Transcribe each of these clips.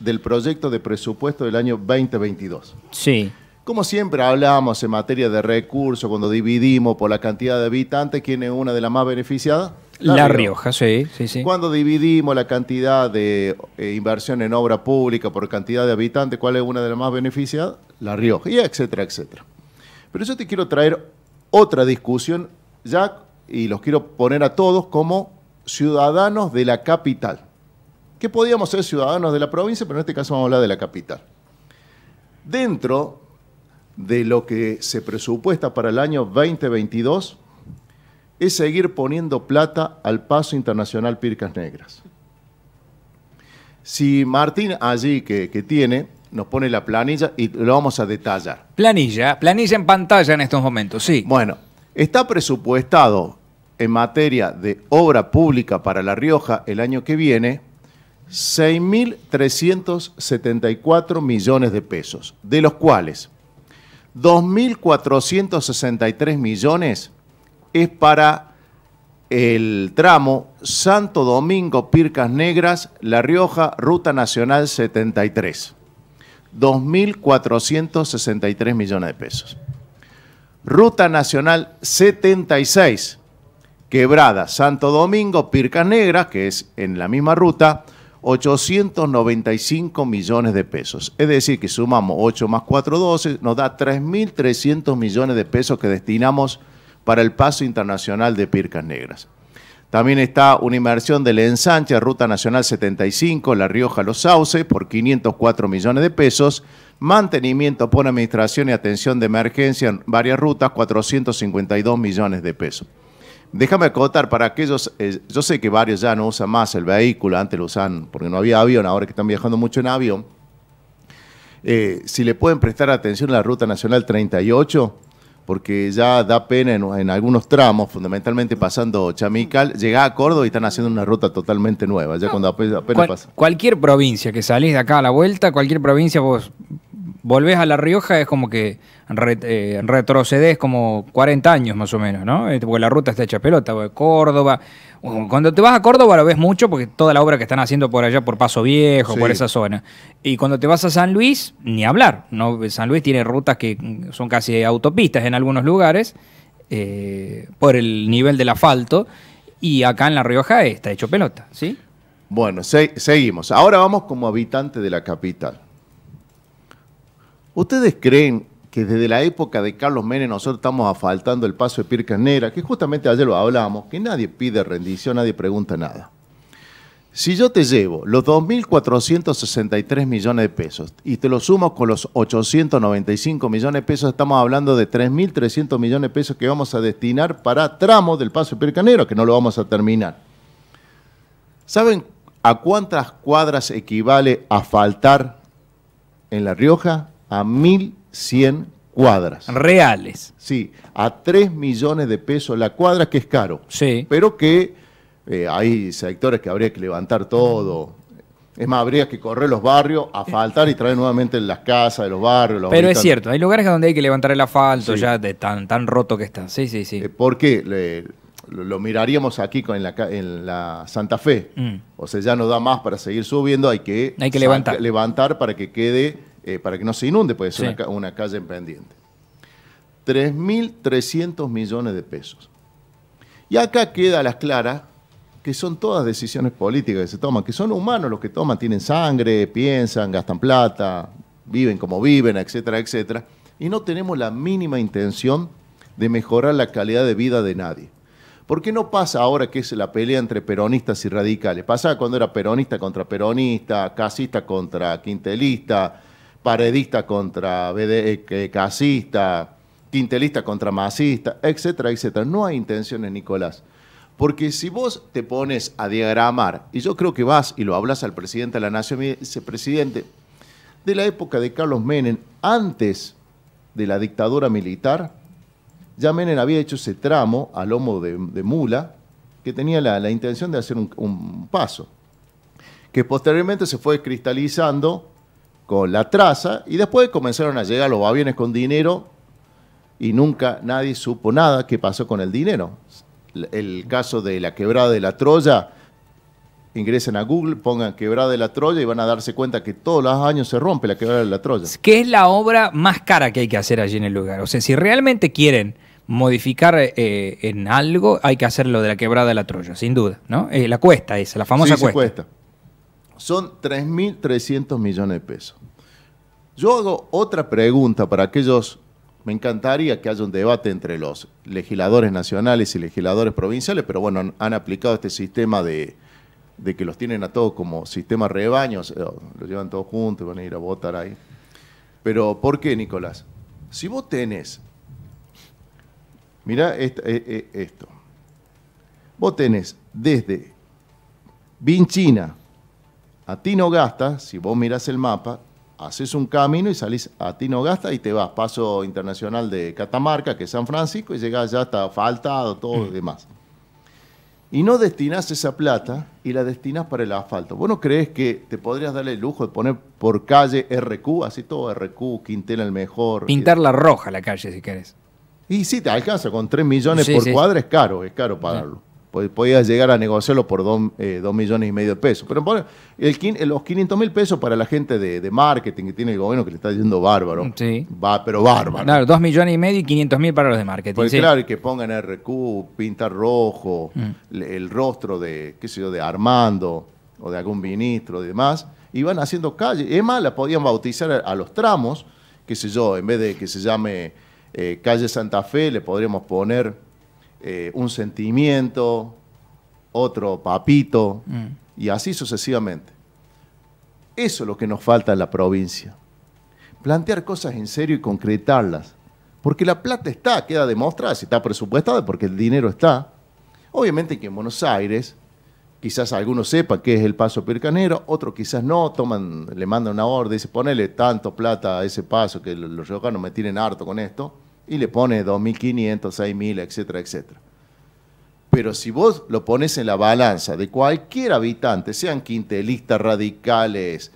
del proyecto de presupuesto del año 2022. Sí. Como siempre hablamos en materia de recursos, cuando dividimos por la cantidad de habitantes, ¿quién es una de las más beneficiadas? La, Rioja. sí, sí, sí. Cuando dividimos la cantidad de eh, inversión en obra pública por cantidad de habitantes, ¿cuál es una de las más beneficiadas? La Rioja, etcétera, etcétera. Pero yo te quiero traer otra discusión, Jack, y los quiero poner a todos como ciudadanos de la capital que podíamos ser ciudadanos de la provincia, pero en este caso vamos a hablar de la capital. Dentro de lo que se presupuesta para el año 2022 es seguir poniendo plata al Paso Internacional Pircas Negras. Si Martín allí que, tiene nos pone la planilla y lo vamos a detallar. Planilla, planilla en pantalla en estos momentos, sí. Bueno, está presupuestado en materia de obra pública para La Rioja el año que viene 6.374 millones de pesos, de los cuales 2.463 millones es para el tramo Santo Domingo, Pircas Negras, La Rioja, Ruta Nacional 73. 2.463 millones de pesos. Ruta Nacional 76, Quebrada, Santo Domingo, Pircas Negras, que es en la misma ruta, 895 millones de pesos. Es decir, que sumamos 8 más 4, 12, nos da 3.300 millones de pesos que destinamos para el paso internacional de Pircas Negras. También está una inversión del ensanche Ruta Nacional 75, La Rioja, Los Sauces, por 504 millones de pesos. Mantenimiento por administración y atención de emergencia en varias rutas, 452 millones de pesos. Déjame acotar para aquellos, eh, yo sé que varios ya no usan más el vehículo, antes lo usan porque no había avión, ahora que están viajando mucho en avión. Eh, si le pueden prestar atención a la Ruta Nacional 38, porque ya da pena en, algunos tramos, fundamentalmente pasando Chamical, llega a Córdoba y están haciendo una ruta totalmente nueva, ya cuando apenas, Cualquier provincia que salís de acá a la vuelta, cualquier provincia vos volvés a La Rioja es como que eh, retrocedes como 40 años más o menos, ¿no? Eh, porque la ruta está hecha pelota, de Córdoba. Cuando te vas a Córdoba lo ves mucho porque toda la obra que están haciendo por allá, por Paso Viejo, por esa zona. Y cuando te vas a San Luis, ni hablar. ¿no? San Luis tiene rutas que son casi autopistas en algunos lugares eh, por el nivel del asfalto. Y acá en La Rioja está hecho pelota, ¿sí? Bueno, seguimos. Ahora vamos como habitante de la capital. ¿Ustedes creen que desde la época de Carlos Menem nosotros estamos asfaltando el paso de Pircanera, que justamente ayer lo hablamos, que nadie pide rendición, nadie pregunta nada? Si yo te llevo los 2.463 millones de pesos y te lo sumo con los 895 millones de pesos, estamos hablando de 3.300 millones de pesos que vamos a destinar para tramos del paso de Pircanero, que no lo vamos a terminar. ¿Saben a cuántas cuadras equivale asfaltar en La Rioja? a 1.100 cuadras. Reales. Sí, a 3 millones de pesos la cuadra, que es caro. Sí. Pero que eh, hay sectores que habría que levantar todo. Es más, habría que correr los barrios, a faltar y traer nuevamente las casas de los barrios. Pero es cierto, hay lugares donde hay que levantar el asfalto ya de tan, tan roto que está. Sí, sí, sí. Eh, Porque lo miraríamos aquí en, la, en la Santa Fe. Mm. O sea, ya no da más para seguir subiendo, hay que, levantar para que quede eh, para que no se inunde, puede ser una, calle en pendiente. 3.300 millones de pesos. Y acá queda a las claras que son todas decisiones políticas que se toman, que son humanos los que toman, tienen sangre, piensan, gastan plata, viven como viven, etcétera, etcétera. Y no tenemos la mínima intención de mejorar la calidad de vida de nadie. Porque no pasa ahora que es la pelea entre peronistas y radicales? Pasaba cuando era peronista contra peronista, casista contra quintelista, paredista contra e, casista, quintelista contra masista, etcétera, etcétera. No hay intenciones, Nicolás. Porque si vos te pones a diagramar, y yo creo que vas y lo hablas al presidente de la Nación, vicepresidente, presidente, de la época de Carlos Menem, antes de la dictadura militar, ya Menem había hecho ese tramo a lomo de, mula que tenía la, intención de hacer un, un, paso, que posteriormente se fue cristalizando con la traza y después comenzaron a llegar los aviones con dinero y nunca nadie supo nada qué pasó con el dinero. El caso de la quebrada de la Troya, ingresen a Google, pongan quebrada de la Troya y van a darse cuenta que todos los años se rompe la quebrada de la Troya. ¿Qué es la obra más cara que hay que hacer allí en el lugar. O sea, si realmente quieren modificar eh, en algo, hay que hacer lo de la quebrada de la Troya, sin duda, ¿no? Eh, la cuesta esa, la famosa cuesta. Son 3.300 millones de pesos. Yo hago otra pregunta para aquellos, me encantaría que haya un debate entre los legisladores nacionales y legisladores provinciales, pero bueno, han aplicado este sistema de, que los tienen a todos como sistema rebaños, eh, los llevan todos juntos, y van a ir a votar ahí. Pero ¿por qué, Nicolás? Si vos tenés, mirá eh, eh, esto, vos tenés desde Vinchina, a gasta, si vos mirás el mapa, haces un camino y salís a gasta y te vas, paso internacional de Catamarca, que es San Francisco, y llegás ya hasta asfaltado, todo y mm. demás. Y no destinás esa plata y la destinás para el asfalto. ¿Vos no crees que te podrías darle el lujo de poner por calle RQ, así todo RQ, Quintela el mejor? Pintarla roja la calle si querés. Y sí, te alcanza, con 3 millones por cuadra es caro, es caro pagarlo podías llegar a negociarlo por 2 eh, millones y medio de pesos. Pero el, eh, los 500 mil pesos para la gente de, marketing que tiene el gobierno que le está yendo bárbaro. Mm, sí. pero bárbaro. Claro, 2 millones y medio y 500 mil para los de marketing. Porque claro, que pongan RQ, pintar rojo, mm. el rostro de, qué sé yo, de Armando o de algún ministro y demás. Iban haciendo calle. Es más, la podían bautizar a, los tramos, qué sé yo, en vez de que se llame eh, calle Santa Fe, le podríamos poner eh, un sentimiento, otro papito, mm. y así sucesivamente. Eso es lo que nos falta en la provincia. Plantear cosas en serio y concretarlas. Porque la plata está, queda demostrada, si está presupuestada, porque el dinero está. Obviamente que en Buenos Aires, quizás algunos sepan qué es el paso percanero, otro quizás no, toman, le mandan una orden, dice ponele tanto plata a ese paso que los riojanos me tienen harto con esto y le pone 2.500, 6.000, etcétera, etcétera. Pero si vos lo pones en la balanza de cualquier habitante, sean quintelistas, radicales,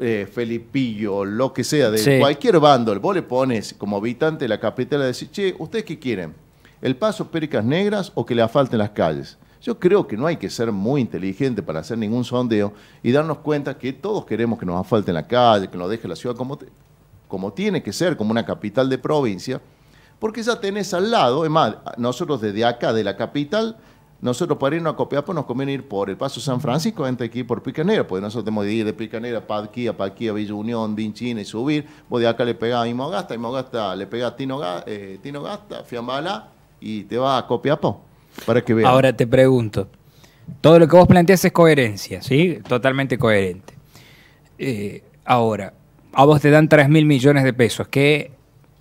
eh, Felipillo, lo que sea, de cualquier bando, vos le pones como habitante de la capital a decir, che, ¿ustedes qué quieren? ¿El paso Pericas Negras o que le asfalten las calles? Yo creo que no hay que ser muy inteligente para hacer ningún sondeo y darnos cuenta que todos queremos que nos asfalten la calle, que nos deje la ciudad como, como tiene que ser, como una capital de provincia porque ya tenés al lado, es más, nosotros desde acá, de la capital, nosotros para irnos a Copiapó nos conviene ir por el Paso San Francisco entre aquí por Picanera, porque nosotros tenemos que ir de Picanera, aquí, a Villa Unión, Vinchina y subir. Vos de acá le pegás a Imogasta, Imogasta le pegás a eh, Tino, Gasta, Fiambala y te vas a Copiapó para que veas. Ahora te pregunto, todo lo que vos planteas es coherencia, ¿sí? Totalmente coherente. Eh, ahora, a vos te dan 3 mil millones de pesos, ¿qué...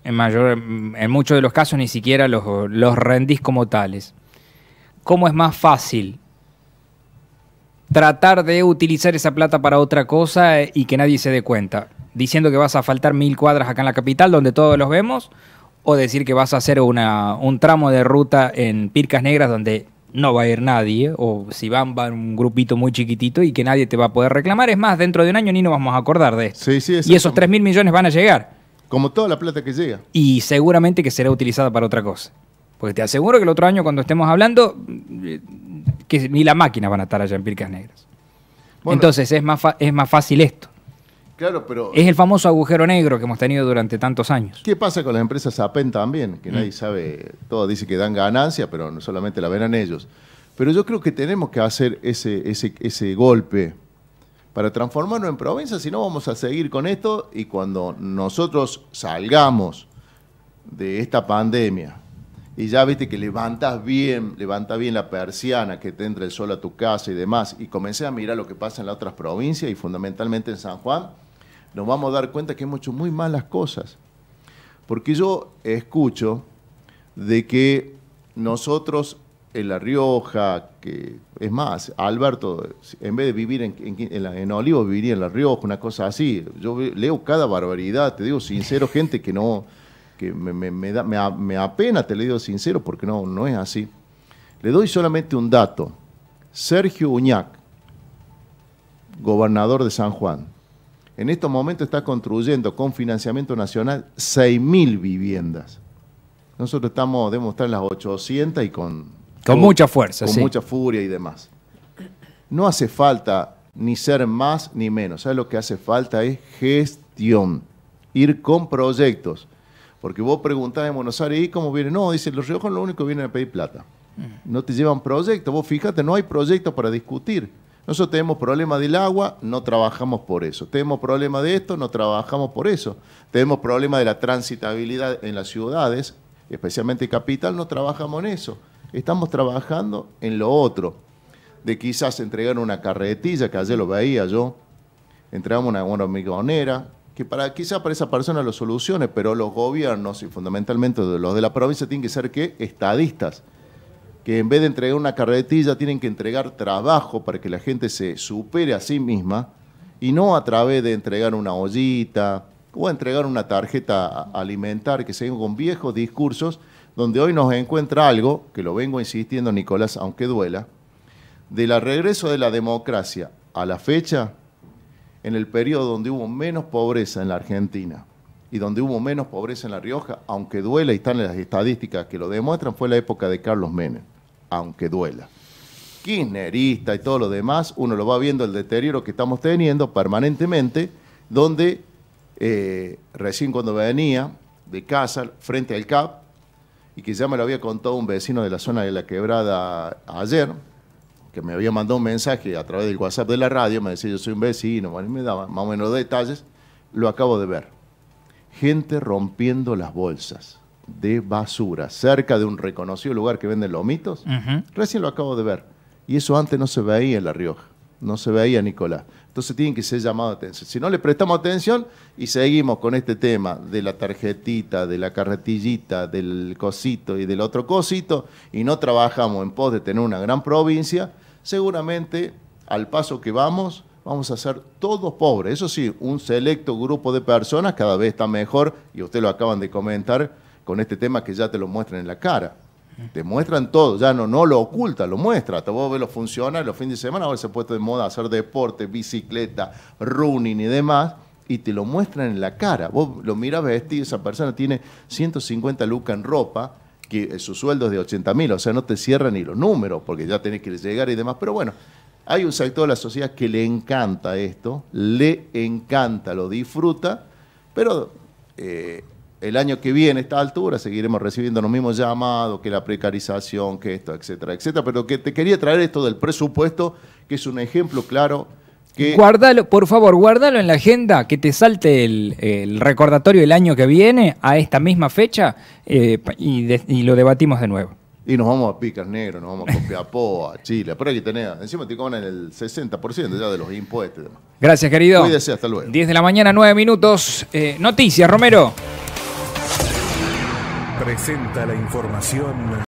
En, mayor, en muchos de los casos ni siquiera los, rendís como tales. ¿Cómo es más fácil tratar de utilizar esa plata para otra cosa y que nadie se dé cuenta? ¿Diciendo que vas a faltar mil cuadras acá en la capital donde todos los vemos? ¿O decir que vas a hacer un tramo de ruta en Pircas Negras donde no va a ir nadie? O si van, van un grupito muy chiquitito y que nadie te va a poder reclamar. Es más, dentro de un año ni nos vamos a acordar de esto. y esos tres mil millones van a llegar. Como toda la plata que llega. Y seguramente que será utilizada para otra cosa. Porque te aseguro que el otro año cuando estemos hablando, mm, que ni la máquina van a estar allá en Pircas Negras. Entonces es más, es más fácil esto. Claro, pero... Es el famoso agujero negro que hemos tenido durante tantos años. ¿Qué pasa con las empresas Apen también? Que mm. nadie sabe, todo, dice que dan ganancia, pero no solamente la verán ellos. Pero yo creo que tenemos que hacer ese, ese, ese golpe para transformarnos en provincia, si no vamos a seguir con esto y cuando nosotros salgamos de esta pandemia y ya viste que levantas bien, levanta bien la persiana, que te entra el sol a tu casa y demás, y comencé a mirar lo que pasa en las otras provincias y fundamentalmente en San Juan, nos vamos a dar cuenta que hemos hecho muy malas cosas. Porque yo escucho de que nosotros en La Rioja, que es más, Alberto, en vez de vivir en, en, viviría en La Rioja, una cosa así. Yo leo cada barbaridad, te digo sincero, gente que no, que me, da, me, apena, te le digo sincero, porque no, no es así. Le doy solamente un dato. Sergio Uñac, gobernador de San Juan, en estos momentos está construyendo con financiamiento nacional 6.000 viviendas. Nosotros estamos, demostrando las 800 y con con mucha fuerza, Con mucha furia y demás. No hace falta ni ser más ni menos. ¿Sabes lo que hace falta? Es gestión. Ir con proyectos. Porque vos preguntás en Buenos Aires, ¿y cómo viene No, dice los riojanos lo único que vienen a pedir plata. Mm. No te llevan proyectos. Vos fíjate, no hay proyectos para discutir. Nosotros tenemos problema del agua, no trabajamos por eso. Tenemos problema de esto, no trabajamos por eso. Tenemos problema de la transitabilidad en las ciudades, especialmente capital, no trabajamos en eso estamos trabajando en lo otro, de quizás entregar una carretilla, que ayer lo veía yo, entregamos una, una hormigonera, que para quizás para esa persona lo solucione, pero los gobiernos y fundamentalmente los de la provincia tienen que ser que estadistas, que en vez de entregar una carretilla tienen que entregar trabajo para que la gente se supere a sí misma y no a través de entregar una ollita o entregar una tarjeta alimentar que se con viejos discursos donde hoy nos encuentra algo, que lo vengo insistiendo Nicolás, aunque duela, del regreso de la democracia a la fecha, en el periodo donde hubo menos pobreza en la Argentina y donde hubo menos pobreza en La Rioja, aunque duela, y están las estadísticas que lo demuestran, fue la época de Carlos Menem, aunque duela. Kirchnerista y todo lo demás, uno lo va viendo el deterioro que estamos teniendo permanentemente, donde eh, recién cuando venía de casa, frente al CAP, y que ya me lo había contado un vecino de la zona de la quebrada ayer, que me había mandado un mensaje a través del WhatsApp de la radio, me decía yo soy un vecino, me daba más o menos detalles, lo acabo de ver. Gente rompiendo las bolsas de basura cerca de un reconocido lugar que venden lomitos, recién lo acabo de ver. Y eso antes no se veía en La Rioja no se veía Nicolás. Entonces tienen que ser llamados a atención. Si no le prestamos atención y seguimos con este tema de la tarjetita, de la carretillita, del cosito y del otro cosito, y no trabajamos en pos de tener una gran provincia, seguramente al paso que vamos, vamos a ser todos pobres. Eso sí, un selecto grupo de personas cada vez está mejor, y usted lo acaban de comentar con este tema que ya te lo muestran en la cara. Te muestran todo, ya no, no lo oculta, lo muestra. vos ves los funciona los fines de semana, ahora se ha puesto de moda hacer deporte, bicicleta, running y demás, y te lo muestran en la cara. Vos lo miras vestido, este, esa persona tiene 150 lucas en ropa, que eh, su sueldo es de 80 mil, o sea, no te cierran ni los números, porque ya tenés que llegar y demás. Pero bueno, hay un sector de la sociedad que le encanta esto, le encanta, lo disfruta, pero eh, el año que viene, a esta altura, seguiremos recibiendo los mismos llamados, que la precarización, que esto, etcétera, etcétera. Pero que te quería traer esto del presupuesto, que es un ejemplo claro. Que... Guárdalo, por favor, guárdalo en la agenda, que te salte el, recordatorio del año que viene a esta misma fecha eh, y, lo debatimos de nuevo. Y nos vamos a Picas Negro, nos vamos a Copiapó, a Chile. Por aquí tenés, encima te cobran el 60% ya de los impuestos Gracias, querido. Cuídese, hasta luego. 10 de la mañana, 9 minutos. Eh, noticias, Romero. Presenta la información